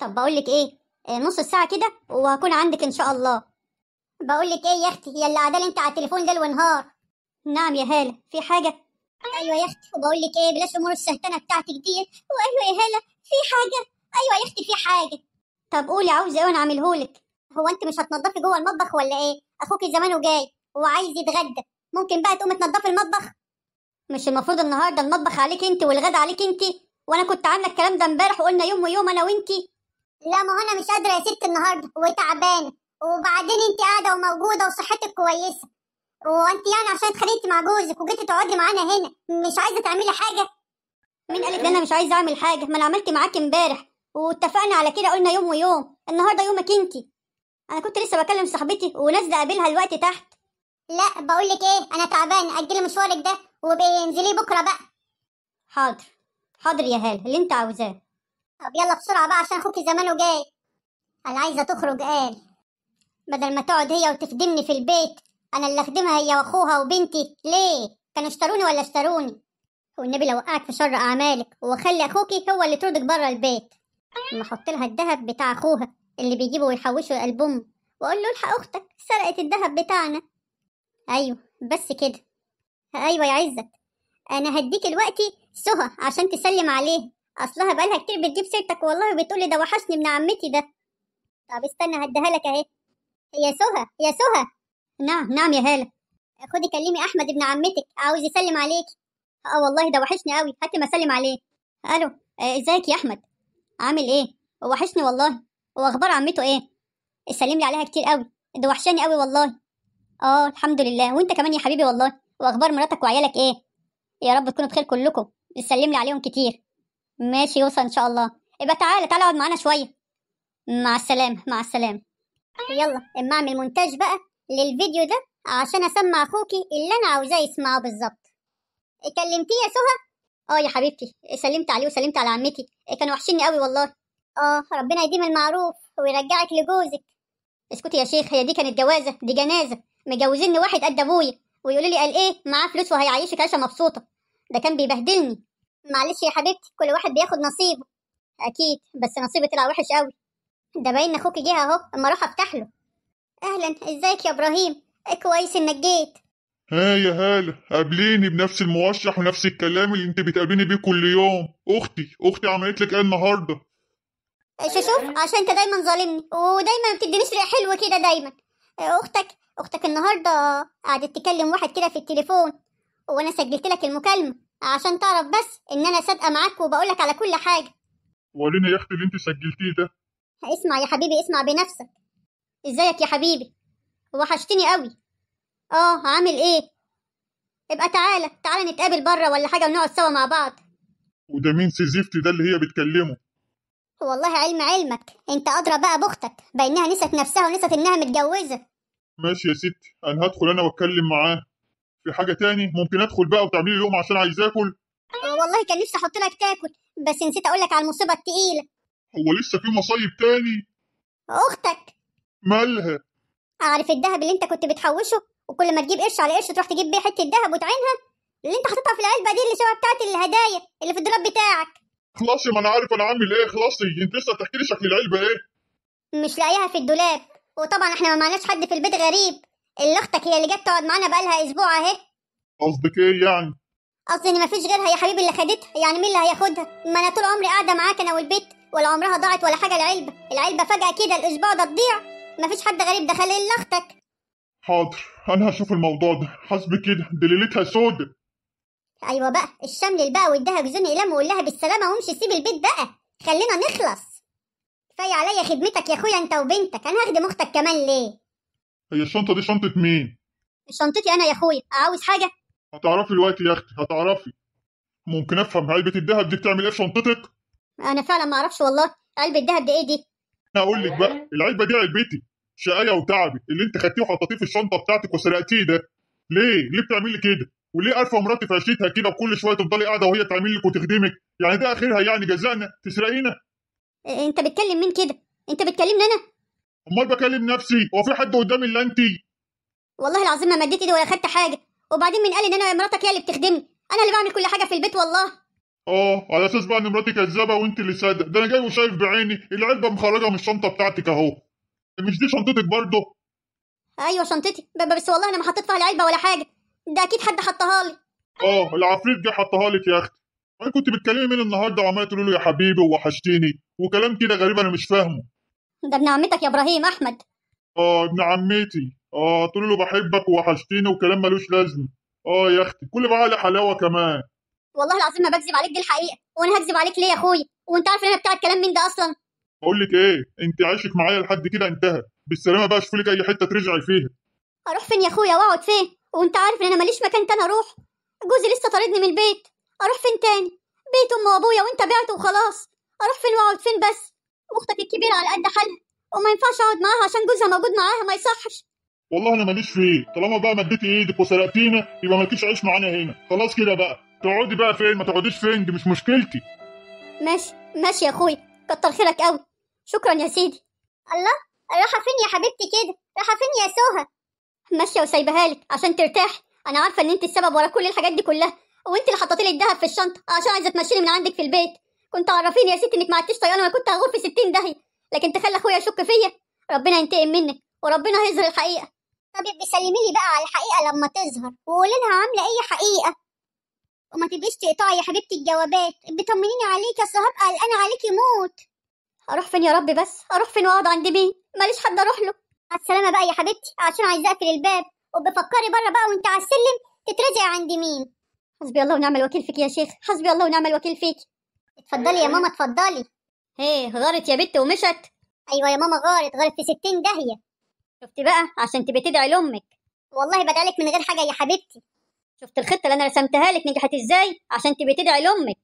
طب بقول لك ايه آه، نص ساعه كده وهكون عندك ان شاء الله بقول لك ايه يا اختي يا اللي قاعده انت على التليفون ليل ونهار نعم يا هاله في حاجه ايوه يا اختي وبقول لك ايه بلاش امور السهتنة بتاعتك دي وايوه يا هاله في حاجه ايوه يا اختي في حاجه طب قولي عاوزه ايه وانا اعملهولك هو انت مش هتنضفي جوه المطبخ ولا ايه اخوك زمانه جاي وعايز يتغدى ممكن بقى تقومي تنضفي المطبخ مش المفروض النهارده المطبخ عليك انت والغدا عليك انت وانا كنت عامله الكلام ده امبارح وقلنا يوم ويوم انا وانتي لا ما هو انا مش قادره يا ست النهارده وتعبانه وبعدين انت قاعده وموجوده وصحتك كويسه وانت يعني عشان اتخانقتي مع جوزك وجيتي تقعدي معانا هنا مش عايزه تعملي حاجه مين قالك انا مش عايزه اعمل حاجه ما انا عملت معاك امبارح واتفقنا على كده قلنا يوم ويوم النهارده يومك انت انا كنت لسه بكلم صاحبتي ونازله اقابلها دلوقتي تحت لا بقول لك ايه انا تعبان اجلي مشوارك ده وابقي بكره بقى حاضر حاضر يا هاله اللي انت عاوزاه طب يلا بسرعة بقى عشان أخوكي زمانه جاي أنا عايزة تخرج قال بدل ما تقعد هي وتخدمني في البيت أنا اللي أخدمها هي وأخوها وبنتي ليه؟ كانوا اشتروني ولا اشتروني؟ والنبي لو وقعك في شر أعمالك وخلي أخوكي هو اللي طردك بره البيت أما أحط لها الذهب بتاع أخوها اللي بيجيبه ويحوشه الألبوم وأقول له الحق أختك سرقت الذهب بتاعنا أيوه بس كده أيوه يا عزت أنا هديك دلوقتي سهى عشان تسلم عليه اصلها بقالها كتير بتجيب سيرتك والله وبتقولي ده وحشني من عمتي ده طب استنى هديها لك اهي يا سهى يا سهى نعم نعم يا هاله خدي كلمي احمد ابن عمتك عاوز يسلم عليكي اه والله ده وحشني قوي هاتي ما اسلم عليه الو آه ازيك يا احمد عامل ايه وحشني والله واخبار عمته ايه سلم لي عليها كتير قوي ده وحشاني قوي والله اه الحمد لله وانت كمان يا حبيبي والله واخبار مراتك وعيالك ايه يا رب تكونوا بخير كلكم سلم لي عليهم كتير ماشي يوصل ان شاء الله يبقى تعالى تعالى اقعد معانا شويه مع السلامه مع السلامه يلا اما اعمل مونتاج بقى للفيديو ده عشان اسمع اخوكي اللي انا عاوزاه يسمعه بالظبط كلمتيه يا سهى اه يا حبيبتي سلمت عليه وسلمت على عمتي كانوا وحشيني قوي والله اه ربنا يديم المعروف ويرجعك لجوزك اسكتي يا شيخ هي دي كانت جوازه دي جنازه مجوزيني واحد قد ابويا ويقولوا لي قال ايه معاه فلوس وهيعيشك عيشه مبسوطه ده كان بيبهدلني معلش يا حبيبتي كل واحد بياخد نصيبه اكيد بس نصيبي طلع وحش قوي ده باين اخوك جه اهو اما اروح افتح له اهلا ازيك يا ابراهيم كويس انك جيت ها يا هالة قابليني بنفس الموشح ونفس الكلام اللي انت بتقابليني بيه كل يوم اختي اختي عملت لك ايه النهارده شوف عشان انت دايما ظالمني ودايما ما بتدينيش ريح حلوه كده دايما اختك اختك النهارده قعدت تكلم واحد كده في التليفون وانا سجلت لك المكالمه عشان تعرف بس ان انا صادقه معاك وبقولك على كل حاجه ورينا يا اختي اللي انت سجلتيه ده اسمع يا حبيبي اسمع بنفسك ازيك يا حبيبي وحشتني قوي اه عامل ايه ابقى تعالى تعالى نتقابل بره ولا حاجه ونقعد سوا مع بعض وده مين سيزيفتي ده اللي هي بتكلمه والله علم علمك انت ادرى بقى باختك بانها نست نفسها ونست انها متجوزه ماشي يا ستي انا هدخل انا واتكلم معاه في حاجه تاني ممكن ادخل بقى وتعملي لقمه عشان عايز اكل آه، والله كان نفسي احط لك تاكل بس نسيت اقول لك على المصيبه التقيله هو لسه في مصايب تاني اختك مالها اعرف الذهب اللي انت كنت بتحوشه وكل ما تجيب قرش على قرش تروح تجيب بيه حته ذهب وتعينها اللي انت حاططها في العلبه دي اللي شبه بتاعت الهدايا اللي في الدولاب بتاعك خلاص ما انا عارف انا عامل ايه خلاصي انت لسه بتحكي لي شكل العلبه ايه مش لاقيها في الدولاب وطبعا احنا ما معناش حد في البيت غريب اللي اختك هي اللي جت تقعد معانا بقالها اسبوع اهي قصدك ايه يعني قصدي ان مفيش غيرها يا حبيبي اللي خدتها يعني مين اللي هياخدها ما انا طول عمري قاعده معاك انا والبيت ولا عمرها ضاعت ولا حاجه العلبه العلبه فجاه كده الاسبوع ده تضيع مفيش حد غريب دخل الا اختك حاضر انا هشوف الموضوع ده حسب كده دليلتها ليلتها سودة ايوه بقى الشمل بقى واديها جوزين اقلام وقول لها بالسلامه وامشي سيب البيت بقى خلينا نخلص كفايه عليا خدمتك يا اخويا انت وبنتك انا هخدم اختك كمان ليه هي الشنطه دي شنطه مين شنطتي انا يا اخويا عاوز حاجه هتعرفي دلوقتي يا اختي هتعرفي ممكن افهم علبه الدهب دي بتعمل ايه في شنطتك انا فعلا ما اعرفش والله علبه الدهب دي ايه دي انا اقول لك بقى العلبه دي علبتي شقايه وتعبي اللي انت خدتيه وحطيتيه في الشنطه بتاعتك وسرقتيه ده ليه ليه بتعملي كده وليه عارفه مراتي في عشيتها كده وكل شويه تفضلي قاعده وهي تعمل لك وتخدمك يعني ده اخرها يعني جزائنا تسرقينا انت بتكلم مين كده انت بتكلمني انا امال بكلم نفسي هو في حد قدامي الا انت والله العظيم ما مديت ايدي ولا خدت حاجه وبعدين مين قال ان انا مراتك هي اللي بتخدمني انا اللي بعمل كل حاجه في البيت والله اه على اساس بقى ان مراتي كذابه وانت اللي صادق ده انا جاي وشايف بعيني العلبه مخرجه من الشنطه بتاعتك اهو مش دي شنطتك برضه ايوه شنطتي بس والله انا ما حطيت فيها العلبه ولا حاجه ده اكيد حد حطها لي اه العفريت جه حطها لك يا اختي انا كنت بتكلمي من النهارده وعمال تقولي له يا حبيبي ووحشتيني وكلام كده غريب انا مش فاهمه ده ابن عمتك يا ابراهيم احمد اه ابن عمتي اه تقول له بحبك ووحشتيني وكلام ملوش لازمه اه يا اختي كل بقى على حلاوه كمان والله العظيم ما بكذب عليك دي الحقيقه وانا هكذب عليك ليه يا اخويا وانت عارف ان انا بتاع الكلام من ده اصلا اقول لك ايه انت عايشك معايا لحد كده انتهى بالسلامه بقى اشوف لك اي حته ترجعي فيها اروح فين يا اخويا واقعد فين وانت عارف ان انا ماليش مكان تاني اروح جوزي لسه طاردني من البيت اروح فين تاني بيت ام وابويا وانت بعته وخلاص اروح فين واقعد فين بس واختك الكبيره على قد حالها وما ينفعش اقعد معاها عشان جوزها موجود معاها ما يصحش والله انا ماليش ايه طالما بقى مديتي ايدك وسرقتينا يبقى مالكيش عيش معانا هنا خلاص كده بقى تقعدي بقى فين ما تقعديش فين دي مش مشكلتي ماشي ماشي يا اخوي كتر خيرك قوي شكرا يا سيدي الله رايحه فين يا حبيبتي كده رايحه فين يا سوها ماشيه وسايبها لك عشان ترتاحي انا عارفه ان انت السبب ورا كل الحاجات دي كلها وانت اللي حطيتي لي الذهب في الشنطه عشان عايزه تمشيني من عندك في البيت كنت عرفين يا ستي انك ما عدتيش طيانه ما كنت هغور في 60 دهي لكن تخلى اخويا يشك فيا ربنا ينتقم منك وربنا هيظهر الحقيقه طب يبقى سلمي لي بقى على الحقيقه لما تظهر وقولي لها عامله ايه حقيقه وما تبقيش تقطعي يا حبيبتي الجوابات بطمنيني عليك اصل هبقى قلقانه عليكي موت اروح فين يا ربي بس اروح فين واقعد عند مين ماليش حد اروح له على السلامه بقى يا حبيبتي عشان عايزه اقفل الباب وبفكري بره بقى وانت على السلم تترجعي عند مين حسبي الله ونعم الوكيل فيك يا شيخ حسبي الله ونعم الوكيل فيك اتفضلي يا ماما اتفضلي ايه غارت يا بت ومشت ايوه يا ماما غارت غارت في 60 داهيه شفتي بقى عشان تبقي تدعي لامك والله بدعلك من غير حاجه يا حبيبتي شفت الخطه اللي انا رسمتها لك نجحت ازاي عشان تبقي تدعي لامك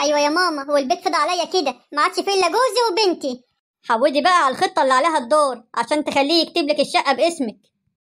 ايوه يا ماما هو البيت فضى عليا كده ما عادش فيه الا جوزي وبنتي حودي بقى على الخطه اللي عليها الدور عشان تخليه يكتب لك الشقه باسمك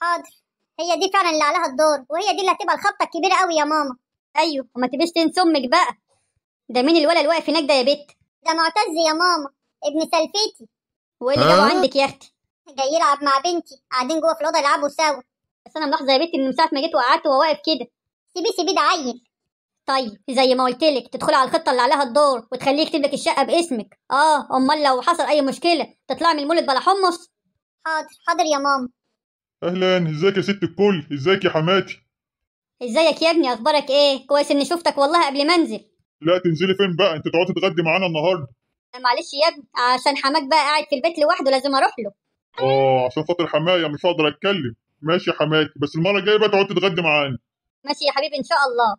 حاضر هي دي فعلا اللي عليها الدور وهي دي اللي هتبقى الخبطه الكبيره قوي يا ماما ايوه وما تبقيش تنسي امك بقى ده مين الولد اللي واقف هناك ده يا بت ده معتز يا ماما ابن سلفتي واللي اللي جابه عندك يا اختي جاي يلعب مع بنتي قاعدين جوه في الاوضه يلعبوا سوا بس انا ملاحظه يا بت ان من ساعه ما جيت وقعدت وهو واقف كده سيبي سيبي ده عيل طيب زي ما قلت لك تدخلي على الخطه اللي عليها الدور وتخليه يكتب لك الشقه باسمك اه امال لو حصل اي مشكله تطلعي من المولد بلا حمص حاضر حاضر يا ماما اهلا ازيك يا ست الكل ازيك يا حماتي ازيك يا ابني اخبارك ايه كويس اني شفتك والله قبل ما انزل لا تنزلي فين بقى انت تقعدي تتغدي معانا النهارده آه، معلش يا ابني آه، عشان حماك بقى قاعد في البيت لوحده لازم اروح له اه عشان خاطر حماية مش هقدر اتكلم ماشي يا حماكي بس المره الجايه بقى تقعدي تتغدي معانا ماشي يا حبيبي ان شاء الله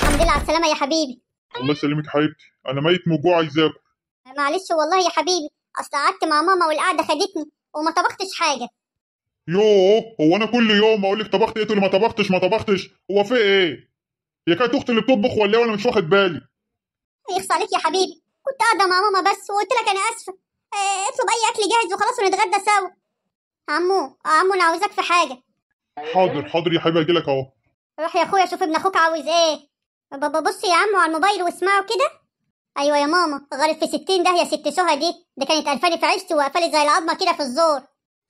الحمد لله على السلامه يا حبيبي الله يسلمك يا حبيبتي انا ميت من الجوع عايز آه، معلش والله يا حبيبي اصل قعدت مع ماما والقعده خدتني وما طبختش حاجه يوه هو انا كل يوم اقول لك طبخت ايه لي ما طبختش ما طبختش هو في ايه هي كانت اختي اللي بتطبخ ولا إيه؟ وانا مش واخد بالي يخص عليك يا حبيبي كنت قاعده مع ماما بس وقلت لك انا اسفه آه، اطلب اي اكل جاهز وخلاص ونتغدى سوا عمو عمو انا عاوزاك في حاجه حاضر حاضر يا حبيبي اجيلك اهو روح يا اخويا شوف ابن اخوك عاوز ايه بابا بص يا عمو على الموبايل واسمعه كده ايوه يا ماما غلط في 60 ده يا ست سهى دي ده كانت قرفانه في عيشتي وقفلت زي العظمه كده في الزور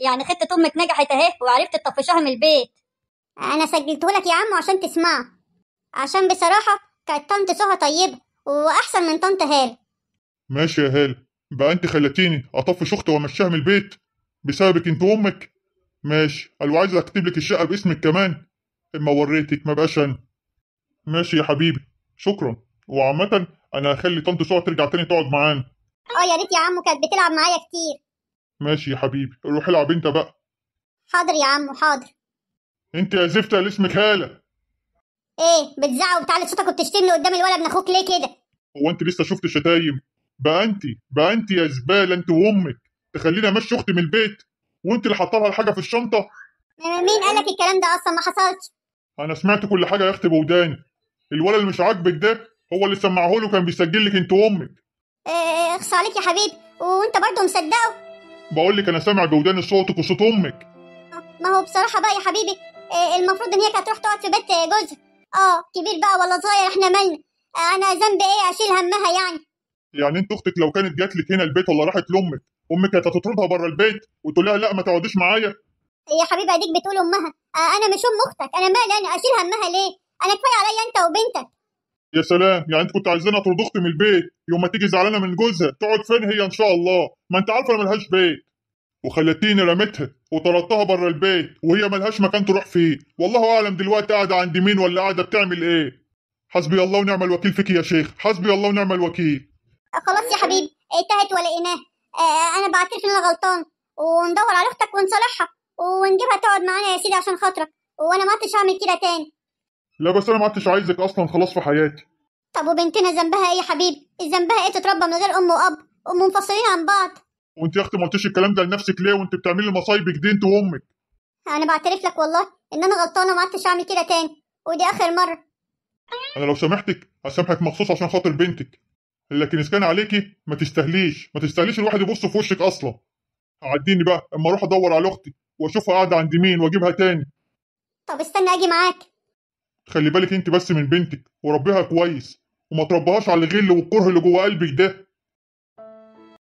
يعني خطه امك نجحت اهي وعرفت تطفشها من البيت انا سجلته لك يا عمو عشان تسمعه عشان بصراحة كانت طنط سهى طيبة وأحسن من طنط هالة ماشي يا هالة بقى أنت خلتيني أطفش أختي وأمشيها من البيت بسببك أنت وأمك ماشي قالوا عايزة أكتب لك الشقة باسمك كمان إما وريتك ما بقاش أنا ماشي يا حبيبي شكرا وعامة أنا هخلي طنط سهى ترجع تاني تقعد معانا اه يا ريت يا عمو كانت بتلعب معايا كتير ماشي يا حبيبي روح العب أنت بقى حاضر يا عمو حاضر أنت يا زفتة اللي اسمك هالة ايه بتزعق وبتعلي صوتك وبتشتمني قدام الولد ابن اخوك ليه كده هو انت لسه شفت الشتايم بقى انت بقى انت يا زباله انت وامك تخليني امشي اختي من البيت وانت اللي حاطه لها الحاجه في الشنطه مين قالك الكلام ده اصلا ما حصلش انا سمعت كل حاجه يا اختي بوداني الولد اللي مش عاجبك ده هو اللي سمعه له كان بيسجل لك انت وامك ايه, إيه،, إيه، اخص عليك يا حبيبي وانت برضه مصدقه بقول لك انا سامع بوداني صوتك وصوت امك ما هو بصراحه بقى يا حبيبي إيه، المفروض ان هي كانت تروح تقعد في بيت جوزها اه كبير بقى ولا صغير احنا مالنا انا ذنب ايه اشيل همها يعني يعني انت اختك لو كانت جات لك هنا البيت ولا راحت لامك امك كانت هتطردها بره البيت وتقول لها لا ما تقعديش معايا يا حبيبه اديك بتقول امها آه انا مش ام اختك انا مالي يعني انا اشيل همها ليه انا كفايه عليا انت وبنتك يا سلام يعني انت كنت عايزينها اطرد اختي من البيت يوم ما تيجي زعلانه من جوزها تقعد فين هي ان شاء الله ما انت عارفه ملهاش بيت وخلتيني رميتها وطردتها بره البيت وهي ملهاش مكان تروح فيه والله اعلم دلوقتي قاعده عند مين ولا قاعده بتعمل ايه حسبي الله ونعم الوكيل فيك يا شيخ حسبي الله ونعم الوكيل أه، خلاص يا حبيبي انتهت ولا ايه انا بعترف ان انا غلطان وندور على اختك ونصالحها ونجيبها تقعد معانا يا سيدي عشان خاطرك وانا ما عدتش هعمل كده تاني لا بس انا ما عدتش عايزك اصلا خلاص في حياتي طب وبنتنا ذنبها ايه يا حبيبي ذنبها ايه تتربى من غير ام واب ومنفصلين عن بعض وانت يا اختي ما قلتيش الكلام ده لنفسك ليه وانت بتعملي مصايبك دي انت وامك انا بعترف لك والله ان انا غلطانه ما عدتش اعمل كده تاني ودي اخر مره انا لو سامحتك هسامحك مخصوص عشان خاطر بنتك لكن اذا كان عليكي ما تستاهليش ما تستاهليش الواحد يبص في وشك اصلا عديني بقى اما اروح ادور على اختي واشوفها قاعده عند مين واجيبها تاني طب استنى اجي معاك خلي بالك انت بس من بنتك وربيها كويس وما تربيهاش على الغل والكره اللي جوه قلبك ده